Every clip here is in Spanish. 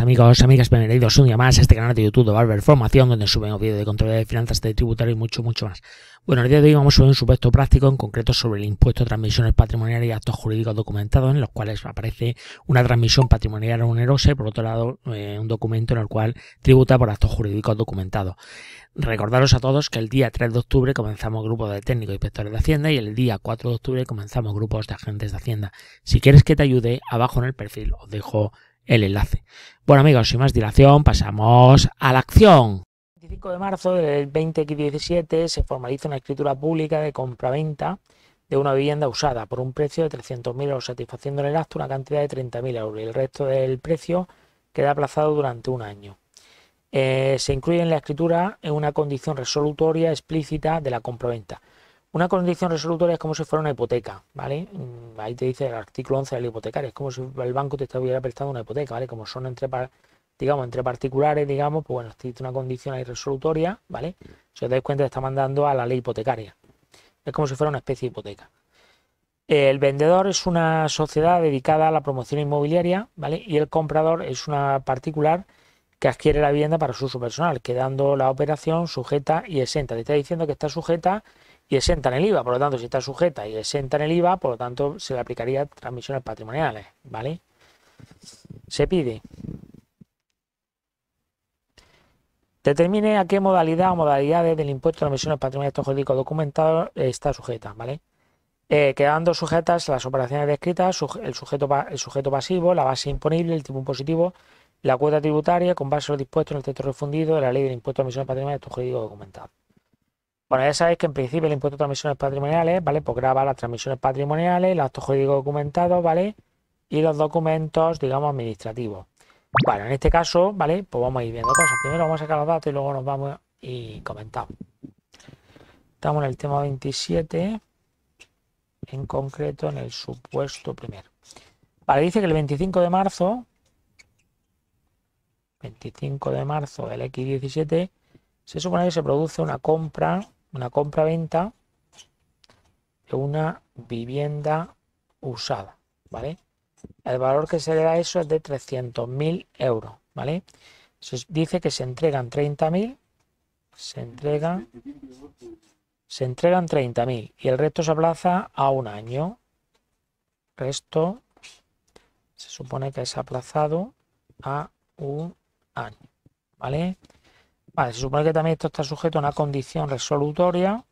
amigos, amigas, bienvenidos un día más a este canal de YouTube de Barber Formación, donde suben vídeos de control de finanzas, de tributario y mucho, mucho más. Bueno, el día de hoy vamos a subir un supuesto práctico, en concreto sobre el impuesto de transmisiones patrimoniales y actos jurídicos documentados, en los cuales aparece una transmisión patrimonial onerosa y por otro lado eh, un documento en el cual tributa por actos jurídicos documentados. Recordaros a todos que el día 3 de octubre comenzamos grupos de técnicos y e inspectores de Hacienda y el día 4 de octubre comenzamos grupos de agentes de Hacienda. Si quieres que te ayude, abajo en el perfil os dejo el enlace. Bueno amigos, sin más dilación, pasamos a la acción. El 25 de marzo del 2017 se formaliza una escritura pública de compraventa de una vivienda usada por un precio de mil euros, satisfaciendo en el acto una cantidad de 30.000 euros y el resto del precio queda aplazado durante un año. Eh, se incluye en la escritura una condición resolutoria explícita de la compraventa una condición resolutoria es como si fuera una hipoteca, ¿vale? Mm, ahí te dice el artículo 11 de del hipotecaria, es como si el banco te estuviera prestado una hipoteca, ¿vale? Como son entre, digamos, entre particulares, digamos, pues bueno, existe una condición ahí resolutoria, ¿vale? Si os dais cuenta, está mandando a la ley hipotecaria. Es como si fuera una especie de hipoteca. El vendedor es una sociedad dedicada a la promoción inmobiliaria, ¿vale? Y el comprador es una particular que adquiere la vivienda para su uso personal, quedando la operación sujeta y exenta. Te está diciendo que está sujeta y exenta en el IVA. Por lo tanto, si está sujeta y exenta en el IVA, por lo tanto, se le aplicaría transmisiones patrimoniales, ¿vale? Se pide. Determine a qué modalidad o modalidades del impuesto de transmisiones patrimoniales jurídicos documentados está sujeta, ¿vale? Eh, quedando sujetas las operaciones descritas, el sujeto, el sujeto pasivo, la base imponible, el tipo impositivo, la cuota tributaria con base a lo dispuesto en el texto refundido de la ley del impuesto de transmisiones patrimoniales jurídicos documentados. Bueno, ya sabéis que en principio el impuesto de transmisiones patrimoniales, ¿vale? Pues graba las transmisiones patrimoniales, los actos jurídicos documentados, ¿vale? Y los documentos, digamos, administrativos. Bueno, en este caso, ¿vale? Pues vamos a ir viendo cosas. Primero vamos a sacar los datos y luego nos vamos y comentamos. Estamos en el tema 27, en concreto en el supuesto primero. Vale, dice que el 25 de marzo, 25 de marzo el X17, se supone que se produce una compra una compra-venta de una vivienda usada, ¿vale? El valor que se le da a eso es de 300.000 euros, ¿vale? Se dice que se entregan 30.000, se entregan, se entregan 30.000 y el resto se aplaza a un año. Resto se supone que es aplazado a un año, ¿vale? Vale, se supone que también esto está sujeto a una condición resolutoria.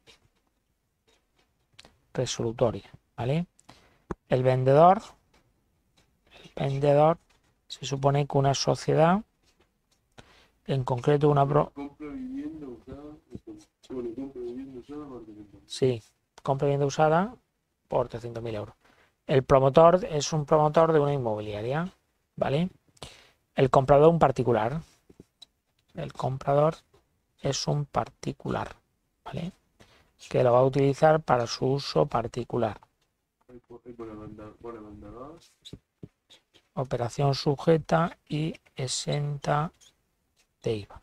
Resolutoria, ¿vale? El vendedor, el vendedor, se supone que una sociedad, en concreto una... Pro... Sí, compra vivienda usada por 300.000 euros. El promotor es un promotor de una inmobiliaria, ¿vale? El comprador un particular, el comprador es un particular, ¿vale? Que lo va a utilizar para su uso particular. Operación sujeta y exenta de IVA.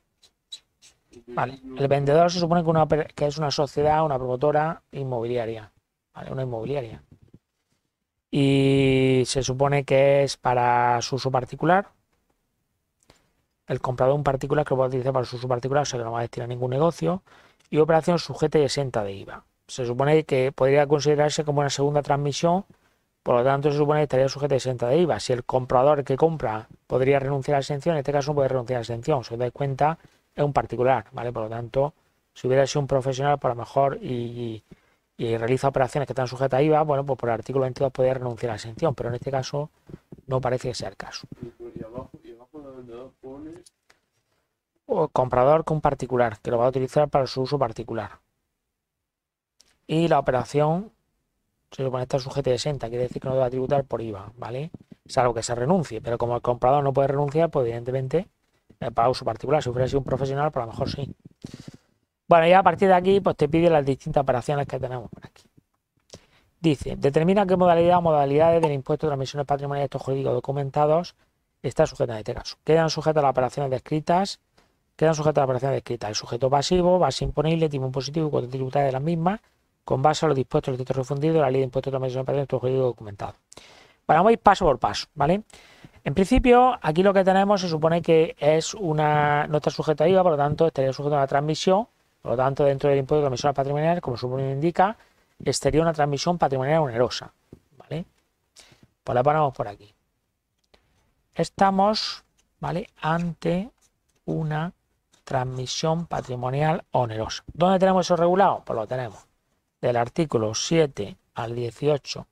Vale, el vendedor se supone que, es una sociedad, una promotora inmobiliaria, ¿vale? Una inmobiliaria. Y se supone que es para su uso particular, el comprador un particular que lo a utilizar para su particular, o sea que no va a destinar ningún negocio. Y operación sujeta y exenta de IVA. Se supone que podría considerarse como una segunda transmisión, por lo tanto se supone que estaría sujeta y exenta de IVA. Si el comprador que compra podría renunciar a la exención, en este caso no puede renunciar a la exención. Si os dais cuenta, es un particular, ¿vale? Por lo tanto, si hubiera sido un profesional, por pues lo mejor, y, realiza operaciones que están sujetas a IVA, bueno, pues por el artículo 22 podría renunciar a la exención, pero en este caso no parece que sea el caso. O comprador con particular, que lo va a utilizar para su uso particular. Y la operación se supone a está sujeto de 60, quiere decir que no debe tributar por IVA, ¿vale? Salvo que se renuncie, pero como el comprador no puede renunciar, pues evidentemente eh, para uso particular. Si hubiera sido un profesional, pues lo mejor sí. Bueno, ya a partir de aquí, pues te pide las distintas operaciones que tenemos por aquí. Dice, determina qué modalidad o modalidades del impuesto de transmisiones patrimoniales de estos jurídicos documentados está sujeta a este caso. Quedan sujetas las operaciones descritas, quedan sujetas las operaciones descritas. El sujeto pasivo, base imponible, tipo impositivo y cuota tributaria de las mismas, con base a los dispuestos los título refundido, la ley de impuestos de transmisión de todo jurídico documentado. Bueno, vamos a ir paso por paso, ¿vale? En principio, aquí lo que tenemos se supone que es una no está sujeta a IVA, por lo tanto, estaría sujeto a una transmisión, por lo tanto, dentro del impuesto de transmisión patrimonial como su indica, estaría una transmisión patrimonial onerosa, ¿vale? Pues la ponemos por aquí. Estamos ¿vale? ante una transmisión patrimonial onerosa. ¿Dónde tenemos eso regulado? Pues lo tenemos del artículo 7 al 18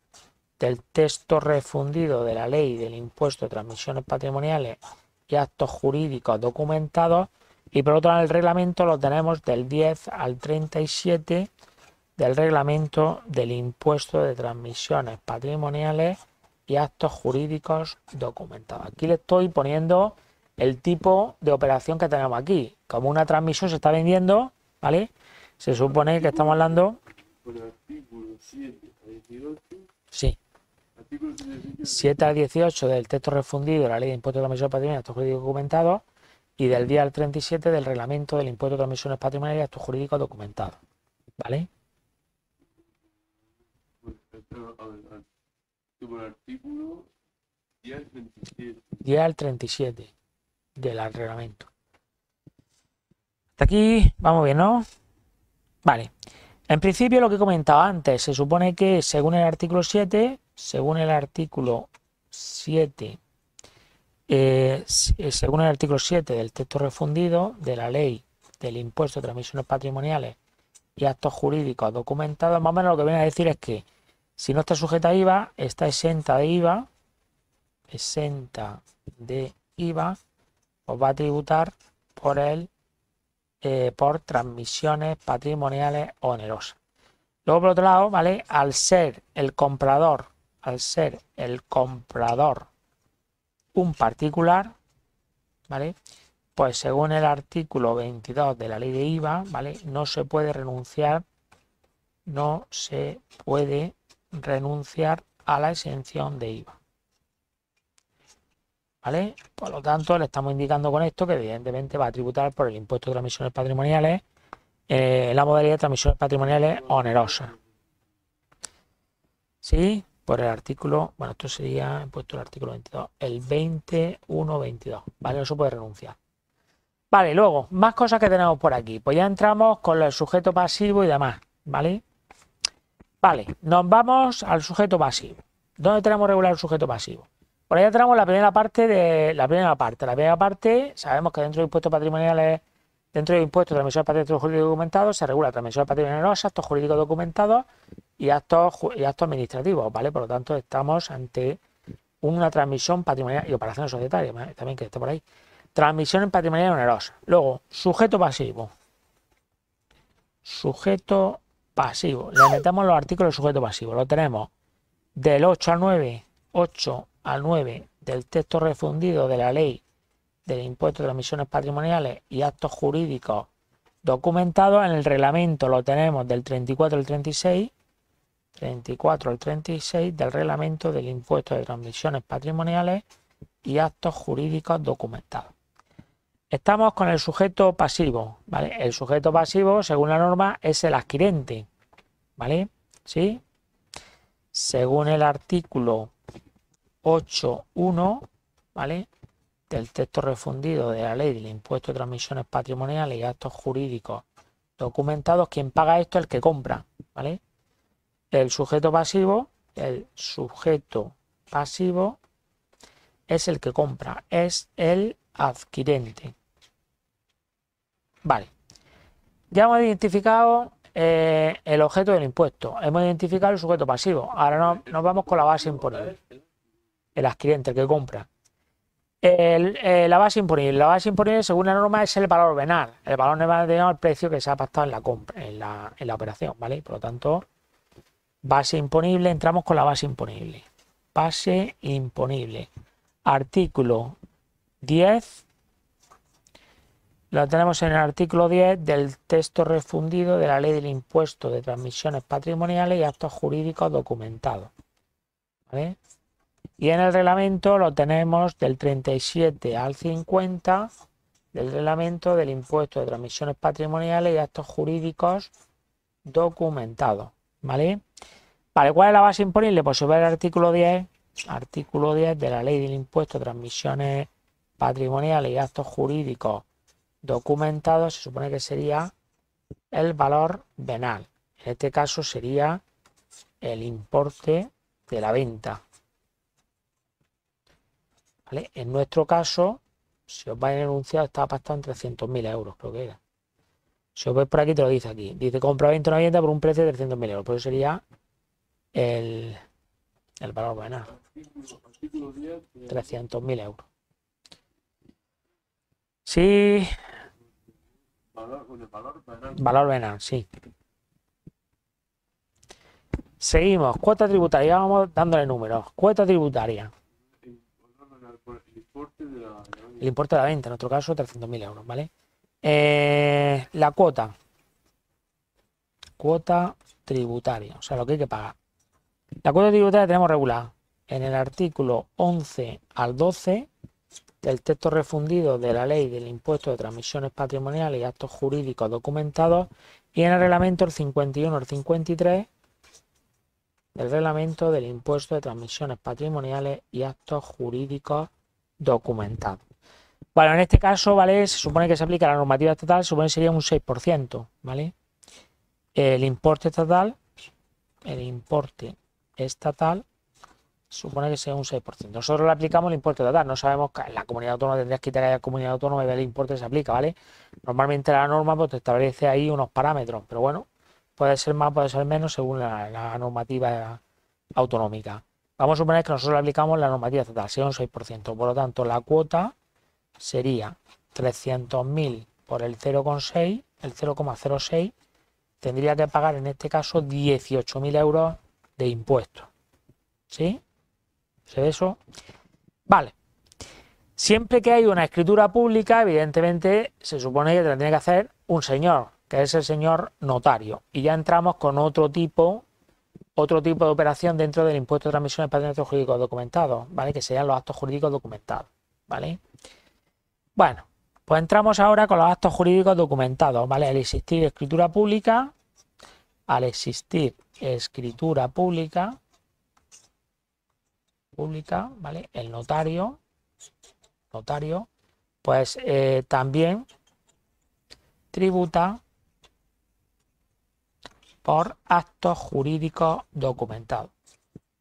del texto refundido de la ley del impuesto de transmisiones patrimoniales y actos jurídicos documentados y por otro lado el reglamento lo tenemos del 10 al 37 del reglamento del impuesto de transmisiones patrimoniales y actos jurídicos documentados. Aquí le estoy poniendo el tipo de operación que tenemos aquí. Como una transmisión se está vendiendo, ¿vale? Se supone que estamos hablando... Sí. 7 al 18 del texto refundido de la Ley de Impuestos de Transmisiones Patrimoniales, y Actos Jurídicos Documentados y del día al 37 del Reglamento del Impuesto de Transmisiones Patrimoniales y Actos Jurídicos Documentados. ¿Vale? artículo 10 al 37. del reglamento. Hasta aquí, vamos bien, ¿no? Vale. En principio lo que he comentado antes, se supone que según el artículo 7, según el artículo 7, eh, según el artículo 7 del texto refundido de la ley del impuesto de transmisiones patrimoniales y actos jurídicos documentados, más o menos lo que viene a decir es que si no está sujeta a IVA, está exenta de IVA, exenta de IVA, os va a tributar por el eh, por transmisiones patrimoniales onerosas. Luego, por otro lado, ¿vale? Al ser el comprador, al ser el comprador un particular, ¿vale? Pues según el artículo 22 de la ley de IVA, ¿vale? No se puede renunciar, no se puede renunciar a la exención de IVA. ¿Vale? Por lo tanto, le estamos indicando con esto que evidentemente va a tributar por el impuesto de transmisiones patrimoniales eh, la modalidad de transmisiones patrimoniales onerosa, ¿Sí? Por el artículo, bueno, esto sería impuesto el artículo 22, el 2122, ¿vale? Eso puede renunciar. Vale, luego, más cosas que tenemos por aquí. Pues ya entramos con el sujeto pasivo y demás, ¿vale? Vale, nos vamos al sujeto pasivo. ¿Dónde tenemos regular el sujeto pasivo? Por allá tenemos la primera parte de la primera parte. La primera parte, sabemos que dentro de impuestos patrimoniales, dentro de impuestos de transmisión de patrimonio documentado, se regula transmisión de patrimonio actos jurídicos documentados y actos, administrativos, ¿vale? Por lo tanto, estamos ante una transmisión patrimonial y operación societaria, también que está por ahí. Transmisión en patrimonial onerosa. Luego, sujeto pasivo. Sujeto pasivo. Le metemos los artículos sujeto pasivo. Lo tenemos del 8 al 9, 8 al 9 del texto refundido de la ley del impuesto de transmisiones patrimoniales y actos jurídicos documentados en el reglamento. Lo tenemos del 34 al 36, 34 al 36 del reglamento del impuesto de transmisiones patrimoniales y actos jurídicos documentados. Estamos con el sujeto pasivo, ¿vale? El sujeto pasivo, según la norma, es el adquirente, ¿vale? ¿Sí? Según el artículo 8.1, ¿vale? Del texto refundido de la ley del impuesto de transmisiones patrimoniales y actos jurídicos documentados, quien paga esto es el que compra, ¿vale? El sujeto pasivo, el sujeto pasivo es el que compra, es el adquirente. Vale. Ya hemos identificado eh, el objeto del impuesto. Hemos identificado el sujeto pasivo. Ahora nos vamos con la base imponible. El adquirente, que compra. Eh, la base imponible. La base imponible, según la norma, es el valor venal. El valor venal es el precio que se ha pactado en la en la, en la operación, ¿vale? Por lo tanto, base imponible, entramos con la base imponible. Base imponible. Artículo 10 lo tenemos en el artículo 10 del texto refundido de la ley del impuesto de transmisiones patrimoniales y actos jurídicos documentados. ¿Vale? Y en el reglamento lo tenemos del 37 al 50 del reglamento del impuesto de transmisiones patrimoniales y actos jurídicos documentados. ¿Vale? Vale, cuál es la base imponible? Pues se ve el artículo 10, artículo 10 de la ley del impuesto de transmisiones patrimoniales y actos jurídicos documentado se supone que sería el valor venal. En este caso sería el importe de la venta. En nuestro caso, si os va a enunciado, está pactado en 300.000 euros, creo que era. Si os veis por aquí, te lo dice aquí. Dice, compra-venta una venta por un precio de 300.000 euros. por eso sería el, el valor venal. 300.000 euros. Sí. Valor, valor sí. Seguimos. Cuota tributaria. Vamos dándole números. Cuota tributaria. El importe de la venta, en nuestro caso, 300.000 euros, ¿vale? Eh, la cuota. Cuota tributaria, o sea, lo que hay que pagar. La cuota tributaria tenemos regulada en el artículo 11 al 12 el texto refundido de la Ley del Impuesto de Transmisiones Patrimoniales y Actos Jurídicos Documentados y en el reglamento el 51 al 53 del reglamento del Impuesto de Transmisiones Patrimoniales y Actos Jurídicos Documentados. Bueno, en este caso, ¿vale? Se supone que se aplica la normativa estatal, se supone que sería un 6%, ¿vale? El importe estatal, el importe estatal supone que sea un 6%. Nosotros le aplicamos el importe total, no sabemos que la comunidad autónoma tendría que quitar la comunidad autónoma y ver el importe que se aplica, ¿vale? Normalmente la norma pues, te establece ahí unos parámetros, pero bueno, puede ser más, puede ser menos según la, normativa autonómica. Vamos a suponer que nosotros le aplicamos la normativa total, sea un 6%, por lo tanto la cuota sería 300.000 por el 0,6, el 0,06, tendría que pagar en este caso 18.000 euros de impuestos. ¿Sí? ¿Se eso? Vale. Siempre que hay una escritura pública, evidentemente se supone que tendría la tiene que hacer un señor, que es el señor notario. Y ya entramos con otro tipo, otro tipo de operación dentro del impuesto de transmisiones patrimoniales jurídicos documentados, ¿vale? Que serían los actos jurídicos documentados, ¿vale? Bueno, pues entramos ahora con los actos jurídicos documentados, ¿vale? Al existir escritura pública, al existir escritura pública, pública, ¿vale? El notario, notario, pues eh, también tributa por actos jurídicos documentados.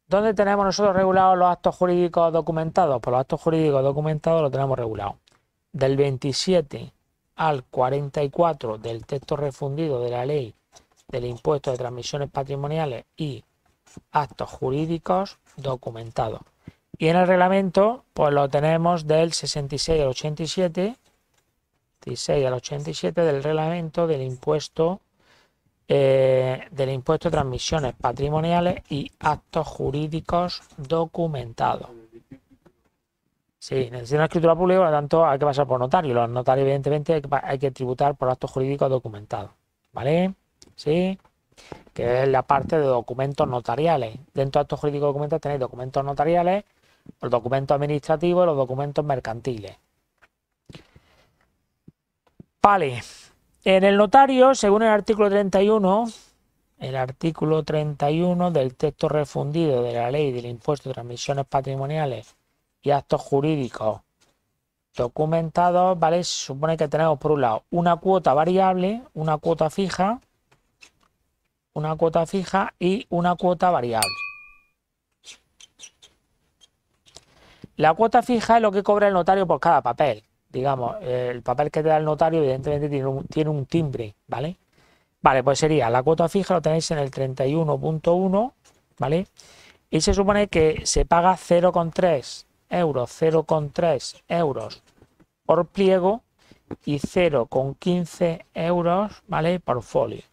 ¿Dónde tenemos nosotros regulados los actos jurídicos documentados? Por pues los actos jurídicos documentados los tenemos regulado Del 27 al 44 del texto refundido de la ley del impuesto de transmisiones patrimoniales y actos jurídicos documentados. Y en el reglamento, pues lo tenemos del 66 al 87, 66 al 87 del reglamento del impuesto eh, del impuesto de transmisiones patrimoniales y actos jurídicos documentados. Sí, en una escritura pública, por lo tanto hay que pasar por notario. Los notarios, evidentemente, hay que, hay que tributar por actos jurídicos documentados. ¿Vale? Sí que es la parte de documentos notariales. Dentro de actos jurídicos documentos tenéis documentos notariales, los documentos administrativos y los documentos mercantiles. Vale, en el notario, según el artículo 31, el artículo 31 del texto refundido de la ley del impuesto de transmisiones patrimoniales y actos jurídicos documentados, ¿vale? Se supone que tenemos por un lado una cuota variable, una cuota fija una cuota fija y una cuota variable. La cuota fija es lo que cobra el notario por cada papel. Digamos, eh, el papel que te da el notario evidentemente tiene un, timbre, ¿vale? Vale, pues sería la cuota fija, lo tenéis en el 31.1, ¿vale? Y se supone que se paga 0,3 euros, 0,3 euros por pliego y 0,15 euros, ¿vale? Por folio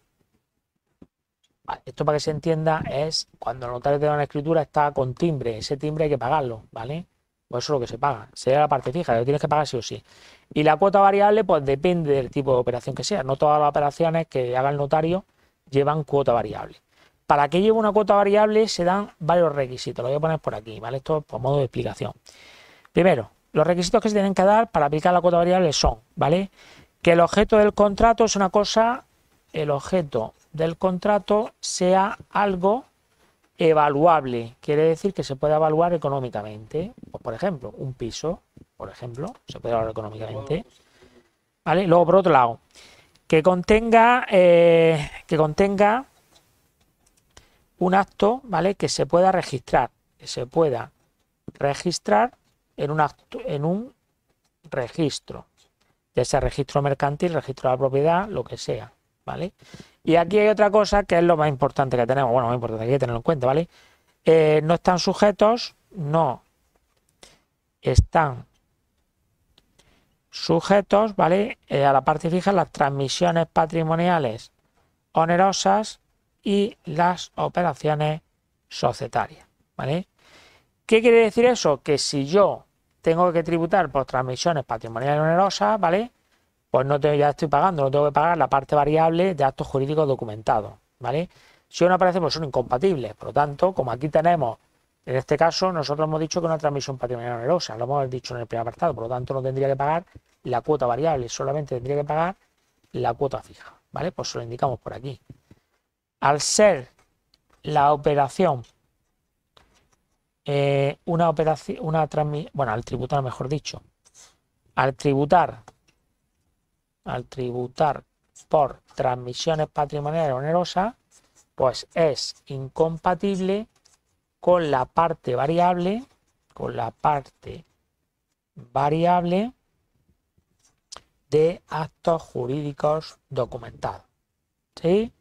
esto para que se entienda es cuando el notario te da una escritura está con timbre, ese timbre hay que pagarlo, ¿vale? Pues eso es lo que se paga, sería la parte fija, lo tienes que pagar sí o sí. Y la cuota variable, pues depende del tipo de operación que sea. No todas las operaciones que haga el notario llevan cuota variable. Para que lleve una cuota variable se dan varios requisitos. Lo voy a poner por aquí, ¿vale? Esto por modo de explicación. Primero, los requisitos que se tienen que dar para aplicar la cuota variable son, ¿vale? Que el objeto del contrato es una cosa, el objeto del contrato sea algo evaluable. Quiere decir que se puede evaluar económicamente. Pues, por ejemplo, un piso, por ejemplo, se puede evaluar económicamente. ¿Vale? Luego, por otro lado, que contenga, eh, que contenga un acto, ¿vale? Que se pueda registrar, que se pueda registrar en un acto, en un registro, ya sea registro mercantil, registro de la propiedad, lo que sea, ¿vale? Y aquí hay otra cosa que es lo más importante que tenemos, bueno, más importante que hay que tenerlo en cuenta, ¿vale? Eh, no están sujetos, no están sujetos, ¿vale? Eh, a la parte fija las transmisiones patrimoniales onerosas y las operaciones societarias, ¿vale? ¿Qué quiere decir eso? Que si yo tengo que tributar por transmisiones patrimoniales onerosas, ¿vale? pues no te, ya estoy pagando, no tengo que pagar la parte variable de actos jurídicos documentados, ¿vale? Si no aparece, pues son incompatibles. Por lo tanto, como aquí tenemos, en este caso, nosotros hemos dicho que una transmisión patrimonial onerosa, lo hemos dicho en el primer apartado, por lo tanto, no tendría que pagar la cuota variable, solamente tendría que pagar la cuota fija, ¿vale? Pues lo indicamos por aquí. Al ser la operación eh, una operación, una transmisión, bueno, al tributar, mejor dicho, al tributar al tributar por transmisiones patrimoniales onerosas, pues es incompatible con la parte variable, con la parte variable de actos jurídicos documentados. ¿Sí?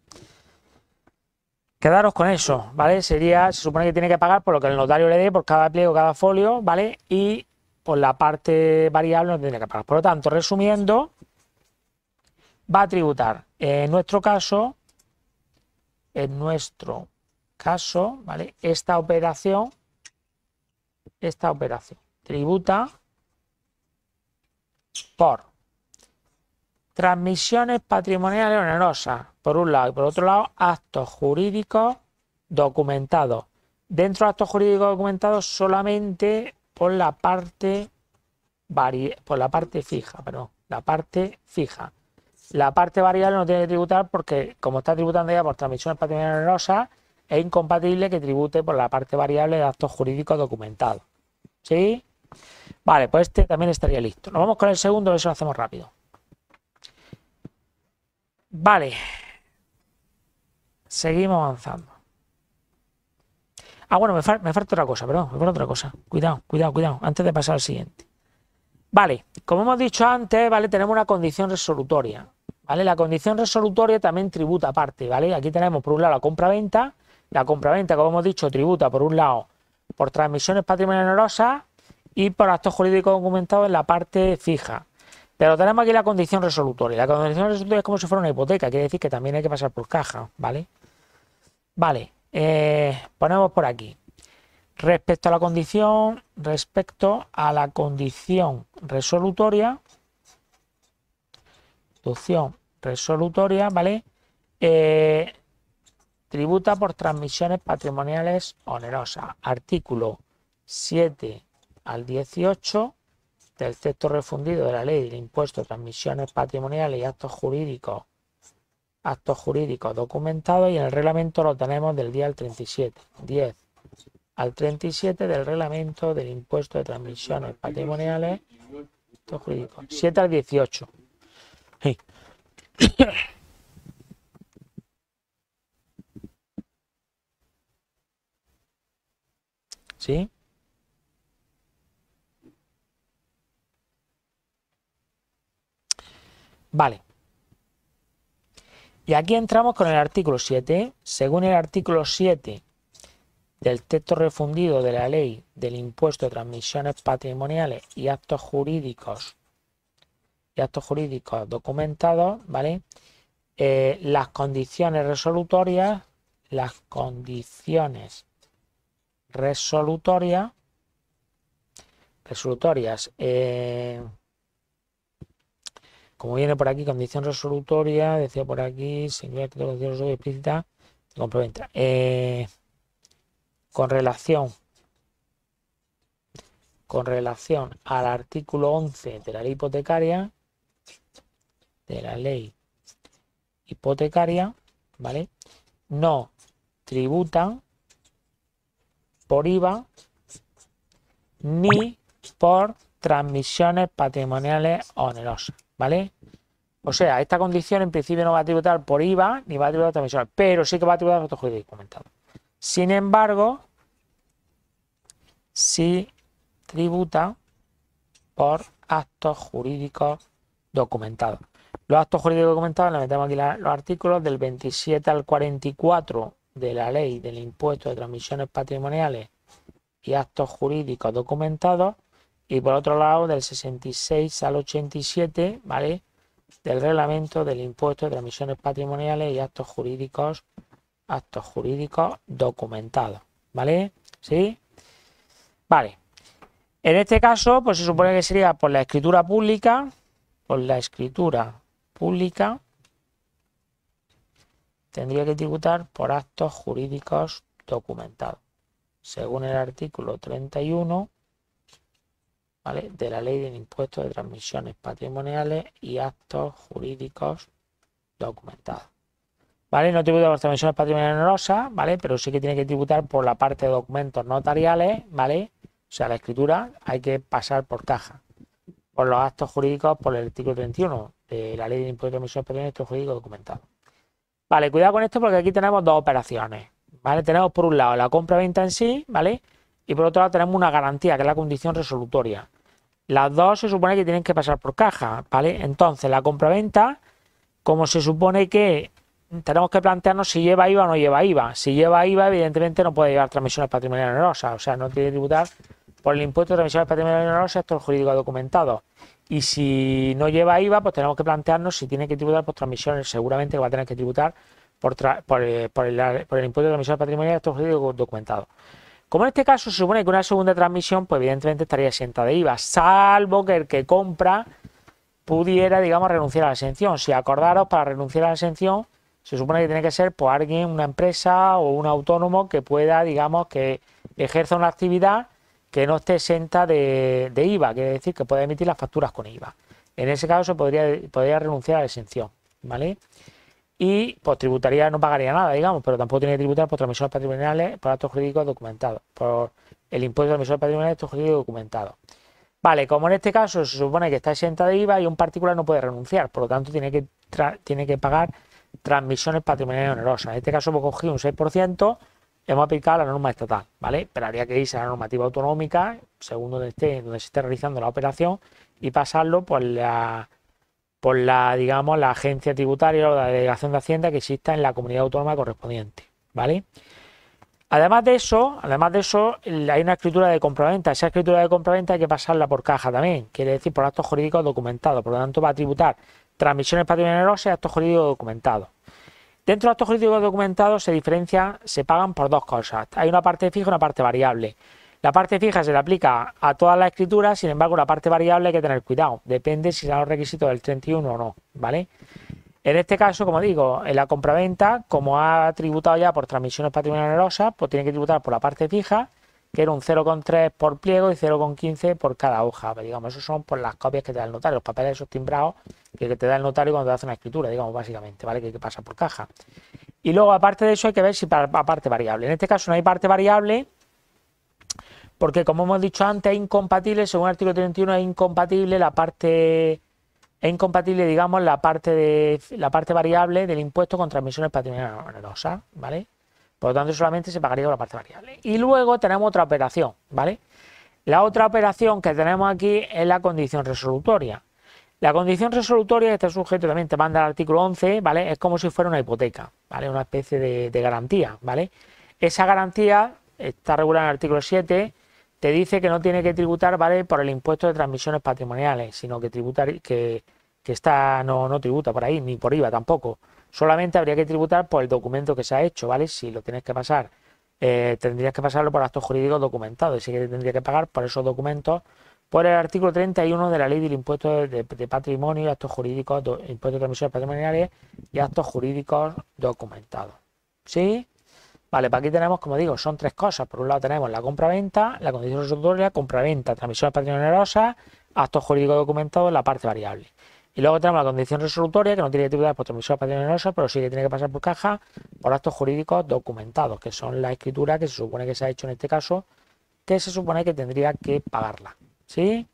Quedaros con eso, ¿vale? Sería, se supone que tiene que pagar por lo que el notario le dé, por cada pliego, cada folio, ¿vale? Y por la parte variable no tiene que pagar. Por lo tanto, resumiendo, va a tributar. En nuestro caso, en nuestro caso, ¿vale? Esta operación, esta operación tributa por transmisiones patrimoniales onerosas, por un lado, y por otro lado, actos jurídicos documentados. Dentro de actos jurídicos documentados solamente por la parte, por la parte fija, perdón, la parte fija. La parte variable no tiene que tributar porque, como está tributando ya por transmisiones patrimoniales rosa, es incompatible que tribute por la parte variable de actos jurídicos documentados. ¿Sí? Vale, pues este también estaría listo. Nos vamos con el segundo, eso lo hacemos rápido. Vale. Seguimos avanzando. Ah, bueno, me, falta otra cosa, perdón, me falta otra cosa. Cuidado, cuidado, cuidado, antes de pasar al siguiente. Vale, como hemos dicho antes, ¿vale? Tenemos una condición resolutoria. ¿vale? La condición resolutoria también tributa aparte, ¿vale? Aquí tenemos por un lado la compra-venta, la compra-venta, como hemos dicho, tributa por un lado por transmisiones patrimoniales onerosas y por actos jurídicos documentados en la parte fija. Pero tenemos aquí la condición resolutoria. La condición resolutoria es como si fuera una hipoteca, quiere decir que también hay que pasar por caja, ¿vale? Vale, eh, ponemos por aquí. Respecto a la condición, respecto a la condición resolutoria, Resolución resolutoria, ¿vale? Eh, tributa por transmisiones patrimoniales onerosas. Artículo 7 al 18 del texto refundido de la ley del impuesto de transmisiones patrimoniales y actos jurídicos actos jurídicos documentados y en el reglamento lo tenemos del día al 37, 10 al 37 del reglamento del impuesto de transmisiones patrimoniales, actos jurídicos, 7 al 18. ¿Sí? Vale. Y aquí entramos con el artículo 7. Según el artículo 7 del texto refundido de la ley del impuesto de transmisiones patrimoniales y actos jurídicos y actos jurídicos documentados, ¿vale? Eh, las condiciones resolutorias, las condiciones resolutorias, resolutorias, eh, como viene por aquí, condición resolutoria, decía por aquí, señor explícita, complementa. Eh, con relación con relación al artículo 11 de la ley hipotecaria, de la ley hipotecaria, ¿vale? No tributa por IVA ni por transmisiones patrimoniales onerosas, ¿vale? O sea, esta condición en principio no va a tributar por IVA ni va a tributar por transmisiones, pero sí que va a tributar por actos jurídicos documentados Sin embargo, sí tributa por actos jurídicos documentados. Los actos jurídicos documentados, le metemos aquí los artículos del 27 al 44 de la ley del impuesto de transmisiones patrimoniales y actos jurídicos documentados. Y por otro lado, del 66 al 87, ¿vale? Del reglamento del impuesto de transmisiones patrimoniales y actos jurídicos, actos jurídicos documentados, ¿vale? ¿Sí? Vale. En este caso, pues se supone que sería por la escritura pública, por la escritura pública tendría que tributar por actos jurídicos documentados, según el artículo 31 de la Ley del Impuesto de Transmisiones Patrimoniales y Actos Jurídicos Documentados. ¿Vale? No tributa por transmisiones patrimoniales ¿vale? Pero sí que tiene que tributar por la parte de documentos notariales, ¿vale? O sea, la escritura hay que pasar por caja por los actos jurídicos por el artículo 31 de la Ley de Impuestos de Transmisiones Patrimoniales y Actos Jurídicos Documentados. Vale, cuidado con esto porque aquí tenemos dos operaciones. ¿Vale? Tenemos por un lado la compra-venta en sí, ¿vale? Y por otro lado tenemos una garantía, que es la condición resolutoria. Las dos se supone que tienen que pasar por caja, ¿vale? Entonces, la compra-venta, como se supone que tenemos que plantearnos si lleva IVA o no lleva IVA. Si lleva IVA, evidentemente no puede llevar transmisiones patrimoniales onerosas, o sea, no tiene que tributar por el impuesto de transmisiones patrimoniales, patrimonio los jurídico documentado. Y si no lleva IVA, pues tenemos que plantearnos si tiene que tributar por transmisiones. Seguramente va a tener que tributar por, eh, por, el, por el, impuesto de transmisiones patrimoniales, patrimonio los sector jurídico documentado. Como en este caso se supone que una segunda transmisión, pues evidentemente estaría exenta de IVA, salvo que el que compra pudiera, digamos, renunciar a la exención. Si acordaros, para renunciar a la exención, se supone que tiene que ser por alguien, una empresa o un autónomo que pueda, digamos, que ejerza una actividad que no esté exenta de, IVA, quiere decir que puede emitir las facturas con IVA. En ese caso se podría, podría renunciar a la exención, ¿vale? Y pues tributaría, no pagaría nada, digamos, pero tampoco tiene que tributar por transmisiones patrimoniales, por actos jurídicos documentados, por el impuesto de transmisiones patrimoniales, actos jurídicos documentados. Vale, como en este caso se supone que está exenta de IVA y un particular no puede renunciar, por lo tanto tiene que, tiene que pagar transmisiones patrimoniales onerosas. En este caso hemos cogido un 6%, hemos aplicado la norma estatal, ¿vale? Pero habría que irse a la normativa autonómica, según donde se esté realizando la operación, y pasarlo por la, por la, digamos, la agencia tributaria o la delegación de Hacienda que exista en la comunidad autónoma correspondiente, ¿vale? Además de eso, además de eso, hay una escritura de compraventa. Esa escritura de compraventa hay que pasarla por caja también, quiere decir por actos jurídicos documentados. Por lo tanto, va a tributar transmisiones patrimoniales y actos jurídicos documentados. Dentro de actos jurídicos documentados se diferencian, se pagan por dos cosas. Hay una parte fija y una parte variable. La parte fija se le aplica a todas las escrituras, sin embargo, la parte variable hay que tener cuidado. Depende si dan los requisitos del 31 o no, ¿vale? En este caso, como digo, en la compraventa, como ha tributado ya por transmisiones patrimoniales onerosas, pues tiene que tributar por la parte fija que era un 0,3 por pliego y 0,15 por cada hoja. Pues, digamos, esos son por las copias que te da el notario, los papeles esos timbrados que te da el notario cuando te hace una escritura, digamos, básicamente, ¿vale? Que, pasa por caja. Y luego, aparte de eso, hay que ver si para, parte variable. En este caso no hay parte variable, porque como hemos dicho antes, es incompatible, según el artículo 31, es incompatible la parte es incompatible, digamos, la parte de la parte variable del impuesto con transmisiones patrimoniales ¿vale? Por lo tanto, solamente se pagaría la parte variable. Y luego tenemos otra operación, ¿vale? La otra operación que tenemos aquí es la condición resolutoria. La condición resolutoria este sujeto también te manda el artículo 11, ¿vale? Es como si fuera una hipoteca, ¿vale? Una especie de, garantía, ¿vale? Esa garantía está regulada en el artículo 7, te dice que no tiene que tributar, ¿vale? Por el impuesto de transmisiones patrimoniales, sino que tributar, que que está no, no tributa por ahí, ni por IVA tampoco. Solamente habría que tributar por el documento que se ha hecho, ¿vale? Si lo tienes que pasar, eh, tendrías que pasarlo por actos jurídicos documentados, y sí que tendría que pagar por esos documentos por el artículo 31 de la Ley del Impuesto de, Patrimonio, actos jurídicos, impuestos de transmisiones patrimoniales y actos jurídicos documentados. ¿Sí? Vale, para pues aquí tenemos, como digo, son tres cosas. Por un lado tenemos la compra-venta, la condición la compra-venta, transmisiones patrimoniales, actos jurídicos documentados, la parte variable. Y luego tenemos la condición resolutoria, que no tiene que por transmisión pero sí que tiene que pasar por caja por actos jurídicos documentados, que son la escritura que se supone que se ha hecho en este caso, que se supone que tendría que pagarla. ¿Sí?